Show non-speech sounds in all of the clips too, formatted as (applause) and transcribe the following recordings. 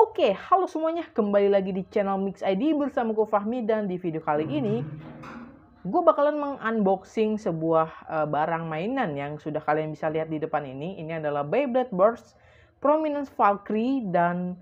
Oke, halo semuanya. Kembali lagi di channel Mix ID bersama gue Fahmi dan di video kali ini gue bakalan mengunboxing sebuah uh, barang mainan yang sudah kalian bisa lihat di depan ini. Ini adalah Beyblade Burst Prominence Valkyrie dan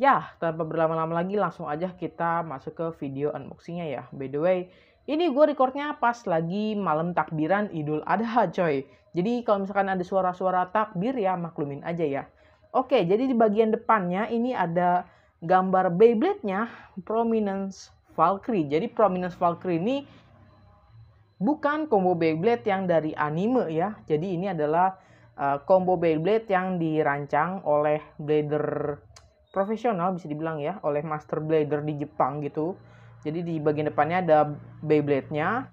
ya, tanpa berlama-lama lagi langsung aja kita masuk ke video unboxingnya ya. By the way, ini gue recordnya pas lagi malam takbiran Idul Adha coy. Jadi kalau misalkan ada suara-suara takbir ya maklumin aja ya. Oke, jadi di bagian depannya ini ada gambar Beyblade-nya Prominence Valkyrie. Jadi Prominence Valkyrie ini bukan combo Beyblade yang dari anime ya. Jadi ini adalah eh, combo Beyblade yang dirancang oleh blader profesional bisa dibilang ya, oleh master blader di Jepang gitu. Jadi di bagian depannya ada Beyblade-nya.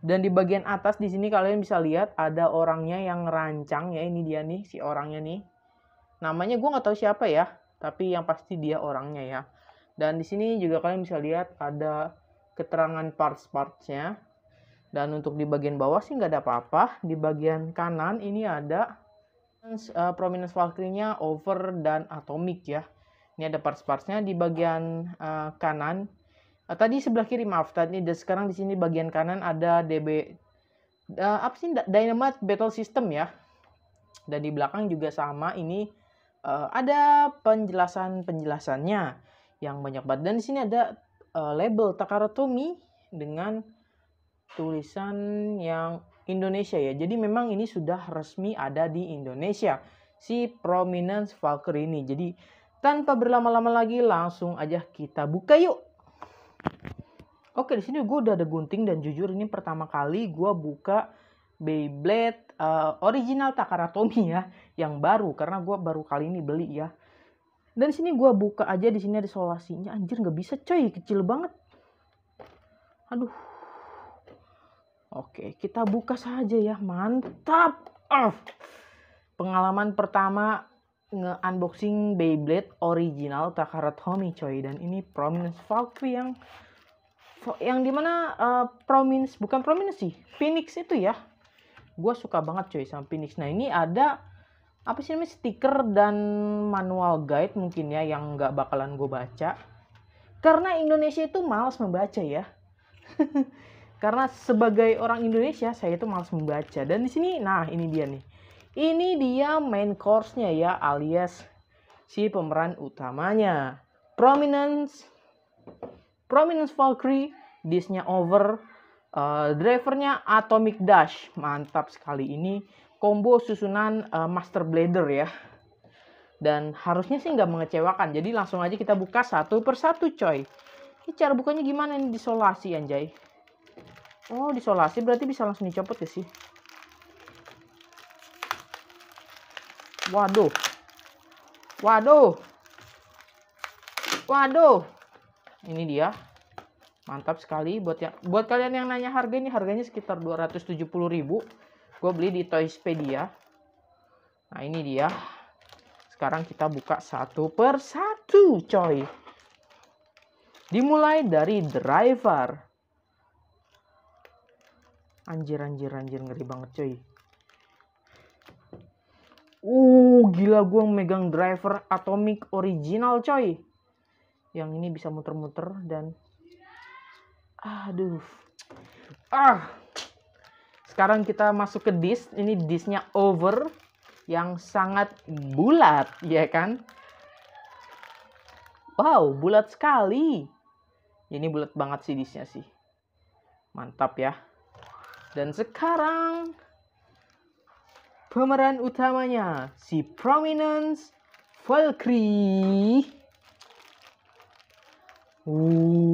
Dan di bagian atas di sini kalian bisa lihat ada orangnya yang rancang ya ini dia nih si orangnya nih namanya gue nggak tahu siapa ya tapi yang pasti dia orangnya ya dan di sini juga kalian bisa lihat ada keterangan parts-partsnya dan untuk di bagian bawah sih nggak ada apa-apa di bagian kanan ini ada uh, prominence valkyrie over dan atomic ya ini ada parts-partsnya di bagian uh, kanan uh, tadi sebelah kiri maaf tadi dan sekarang di sini bagian kanan ada db uh, apa sih dynamite battle system ya dan di belakang juga sama ini uh, ada penjelasan-penjelasannya yang banyak banget. Dan di sini ada uh, label Takaratomi dengan tulisan yang Indonesia ya. Jadi memang ini sudah resmi ada di Indonesia si Prominence Valkyrie ini. Jadi tanpa berlama-lama lagi langsung aja kita buka yuk. Oke di sini gue udah ada gunting dan jujur ini pertama kali gue buka Beyblade uh, original Takaratomi ya, yang baru karena gue baru kali ini beli ya. Dan sini gue buka aja di sini ada solasinya, anjir nggak bisa coy, kecil banget. Aduh. Oke, kita buka saja ya, mantap. Uh. Pengalaman pertama nge-unboxing Beyblade original Takaratomi coy dan ini Prominence Valkyrie yang yang dimana uh, eh, Prominence bukan Prominence sih Phoenix itu ya gue suka banget cuy sama Phoenix nah ini ada apa sih namanya stiker dan manual guide mungkin ya yang nggak bakalan gue baca karena Indonesia itu malas membaca ya (laughs) karena sebagai orang Indonesia saya itu malas membaca dan di sini nah ini dia nih ini dia main course-nya ya alias si pemeran utamanya prominence prominence Valkyrie disnya over Uh, drivernya Atomic Dash, mantap sekali ini combo susunan uh, Master Blader ya. Dan harusnya sih nggak mengecewakan, jadi langsung aja kita buka satu persatu coy. Ini cara bukanya gimana ini disolasi anjay. Oh disolasi berarti bisa langsung dicopot ya sih. Waduh. Waduh. Waduh. Ini dia mantap sekali buat ya buat kalian yang nanya harga ini harganya sekitar 270.000 gue beli di Toyspedia nah ini dia sekarang kita buka satu per satu coy dimulai dari driver anjir anjir anjir ngeri banget coy uh gila gue megang driver atomic original coy yang ini bisa muter-muter dan aduh ah sekarang kita masuk ke disk ini disknya over yang sangat bulat ya kan wow bulat sekali ini bulat banget sih disknya sih mantap ya dan sekarang pemeran utamanya si Prominence Valkyrie. Uh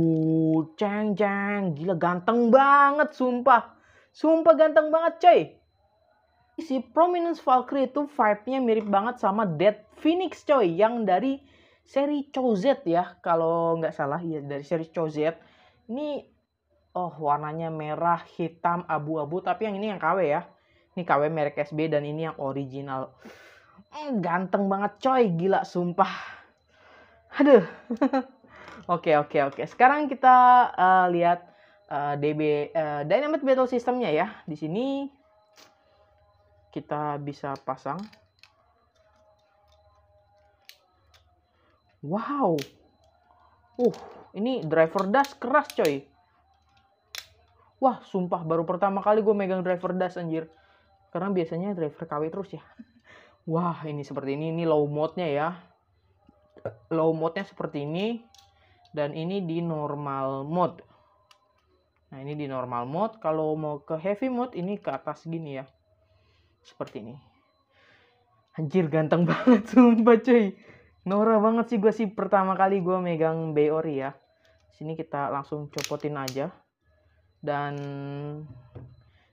ceng ceng gila ganteng banget sumpah sumpah ganteng banget coy si Prominence Valkyrie itu vibe-nya mirip banget sama Dead Phoenix coy yang dari seri Chozet ya kalau nggak salah ya dari seri Chozet ini oh warnanya merah hitam abu-abu tapi yang ini yang KW ya ini KW merek SB dan ini yang original hmm, ganteng banget coy gila sumpah aduh (laughs) Oke oke oke. Sekarang kita uh, lihat uh, eh, DB uh, eh, dynamic battle systemnya ya. Di sini kita bisa pasang. Wow. Uh, ini driver dash keras coy. Wah, sumpah baru pertama kali gue megang driver dash anjir. Karena biasanya driver KW terus ya. Wah, ini seperti ini. Ini low mode-nya ya. Low mode-nya seperti ini dan ini di normal mode. Nah, ini di normal mode. Kalau mau ke heavy mode ini ke atas gini ya. Seperti ini. Anjir ganteng (laughs) banget sumpah cuy. Nora banget sih gue sih pertama kali gue megang Beori ya. Sini kita langsung copotin aja. Dan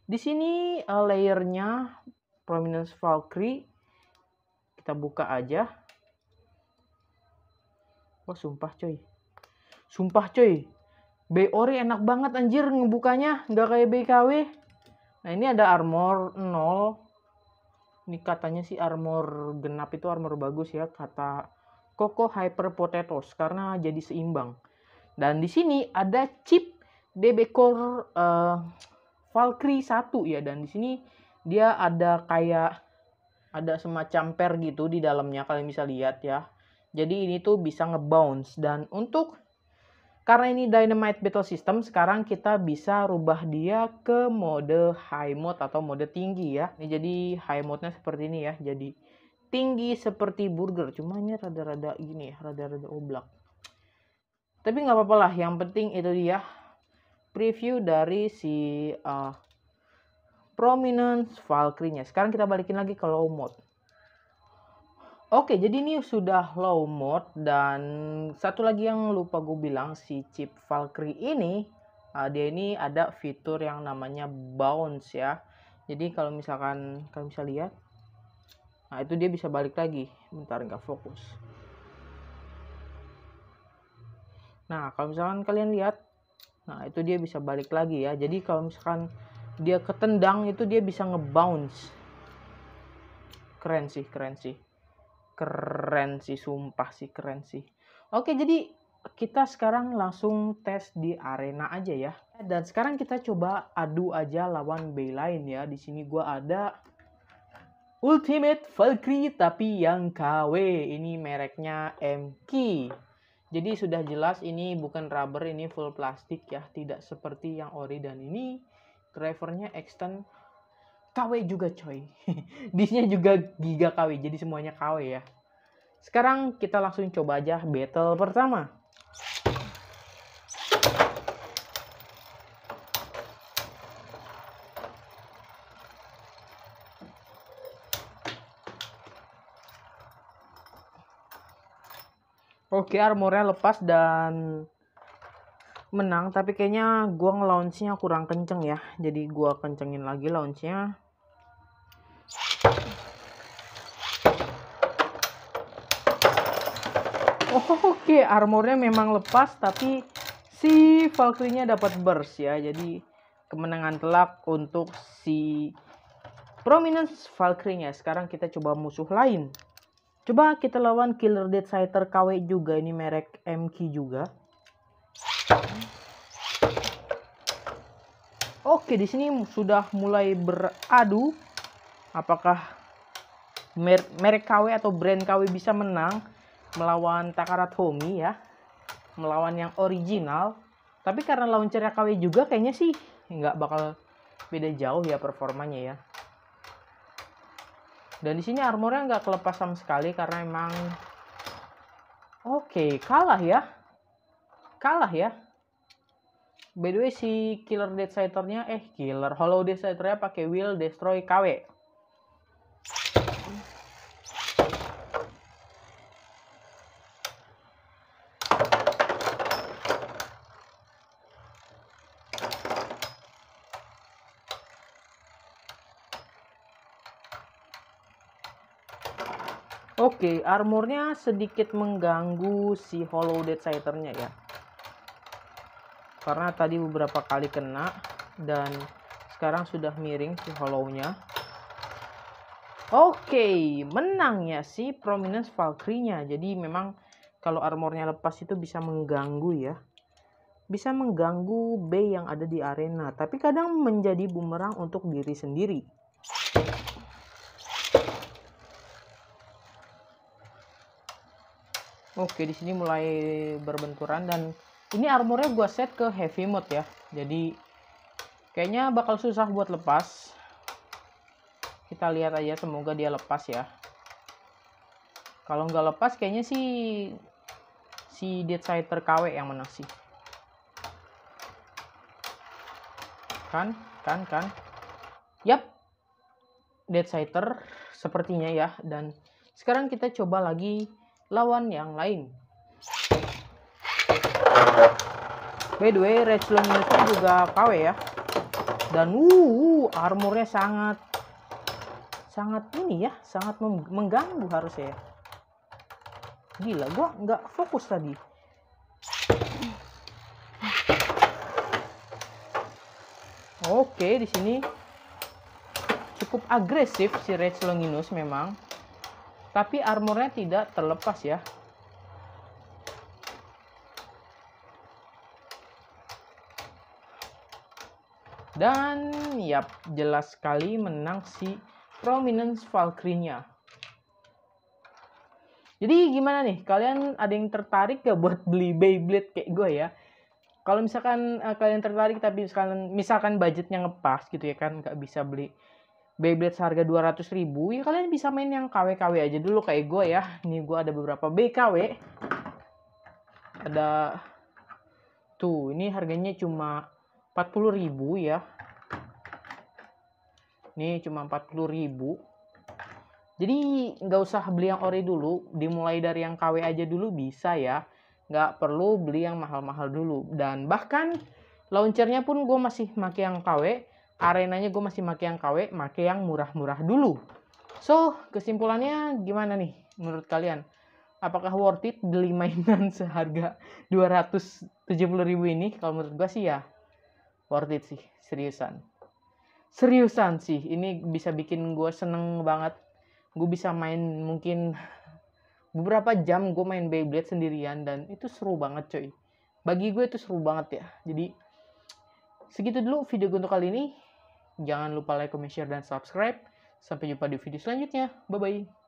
di sini uh, layernya Prominence Valkyrie kita buka aja. Wah oh, sumpah cuy Sumpah cuy. B ori enak banget anjir ngebukanya. Nggak kayak BKW. Nah ini ada armor 0. Ini katanya sih armor genap itu armor bagus ya. Kata Koko Hyper Potatoes. Karena jadi seimbang. Dan di sini ada chip DB Core uh, Valkyrie 1 ya. Dan di sini dia ada kayak ada semacam per gitu di dalamnya kalian bisa lihat ya. Jadi ini tuh bisa ngebounce dan untuk karena ini Dynamite Battle System, sekarang kita bisa rubah dia ke mode high mode atau mode tinggi ya. Ini jadi high mode-nya seperti ini ya. Jadi tinggi seperti burger, cuma ini rada-rada gini ya, rada-rada oblak. Tapi nggak apa-apa lah, yang penting itu dia preview dari si uh, Prominence Valkyrie-nya. Sekarang kita balikin lagi ke low mode. Oke, jadi ini sudah low mode dan satu lagi yang lupa gue bilang si chip Valkyrie ini uh, dia ini ada fitur yang namanya bounce ya. Jadi kalau misalkan kalian bisa lihat, nah itu dia bisa balik lagi. Bentar nggak fokus. Nah kalau misalkan kalian lihat, nah itu dia bisa balik lagi ya. Jadi kalau misalkan dia ketendang itu dia bisa ngebounce. Keren sih, keren sih keren sih sumpah sih keren sih oke jadi kita sekarang langsung tes di arena aja ya dan sekarang kita coba adu aja lawan Beyline ya di sini gua ada Ultimate Valkyrie tapi yang KW ini mereknya MK. Jadi sudah jelas ini bukan rubber ini full plastik ya, tidak seperti yang ori dan ini drivernya extend KW juga coy. (laughs) Disnya juga giga KW, jadi semuanya KW ya. Sekarang kita langsung coba aja battle pertama. Oke, armornya lepas dan menang. Tapi kayaknya gua launchnya kurang kenceng ya. Jadi gua kencengin lagi launchnya. Oh, oke, okay. armornya memang lepas tapi si Valkyrie-nya dapat burst ya. Jadi kemenangan telak untuk si Prominence Valkyrie-nya. Sekarang kita coba musuh lain. Coba kita lawan Killer Dead Sighter KW juga ini merek MK juga. Oke, di sini sudah mulai beradu apakah merek KW atau brand KW bisa menang melawan Takara Tomy ya melawan yang original tapi karena launchernya KW juga kayaknya sih nggak bakal beda jauh ya performanya ya dan di sini armornya nggak kelepas sama sekali karena emang oke okay, kalah ya kalah ya by the way si killer dead eh killer hollow dead sighternya pakai will destroy KW Oke, okay, armornya sedikit mengganggu si Hollow Dead Sighternya ya. Karena tadi beberapa kali kena dan sekarang sudah miring si Hollownya. Oke, okay, ya si Prominence Valkyrie-nya. Jadi memang kalau armornya lepas itu bisa mengganggu ya. Bisa mengganggu B yang ada di arena, tapi kadang menjadi bumerang untuk diri sendiri. Oke, di sini mulai berbenturan dan ini armornya gue set ke heavy mode ya. Jadi kayaknya bakal susah buat lepas. Kita lihat aja, semoga dia lepas ya. Kalau nggak lepas, kayaknya sih si Dead KW yang menang sih. Kan, kan, kan. Yap, Dead sepertinya ya. Dan sekarang kita coba lagi lawan yang lain. By the way, Redstone itu juga KW ya. Dan uh, armornya sangat sangat ini ya, sangat mengganggu harusnya ya. Gila, gua nggak fokus tadi. Oke, di sini cukup agresif si Rage Longinus memang tapi armornya tidak terlepas ya dan yap jelas sekali menang si Prominence Valkyrie-nya jadi gimana nih kalian ada yang tertarik gak buat beli Beyblade kayak gue ya kalau misalkan uh, kalian tertarik tapi misalkan misalkan budgetnya ngepas gitu ya kan nggak bisa beli Beyblade seharga 200 ribu, ya kalian bisa main yang KW-KW aja dulu kayak gue ya. Ini gue ada beberapa BKW. Ada tuh, ini harganya cuma 40 ribu ya. Ini cuma 40 ribu. Jadi nggak usah beli yang ori dulu, dimulai dari yang KW aja dulu bisa ya. Nggak perlu beli yang mahal-mahal dulu. Dan bahkan launchernya pun gue masih pakai yang KW arenanya gue masih make yang KW, make yang murah-murah dulu. So, kesimpulannya gimana nih menurut kalian? Apakah worth it beli mainan (laughs) seharga 270 ribu ini? Kalau menurut gue sih ya worth it sih, seriusan. Seriusan sih, ini bisa bikin gue seneng banget. Gue bisa main mungkin beberapa jam gue main Beyblade sendirian dan itu seru banget coy. Bagi gue itu seru banget ya. Jadi segitu dulu video gue untuk kali ini. Jangan lupa like, comment, share, dan subscribe. Sampai jumpa di video selanjutnya. Bye-bye.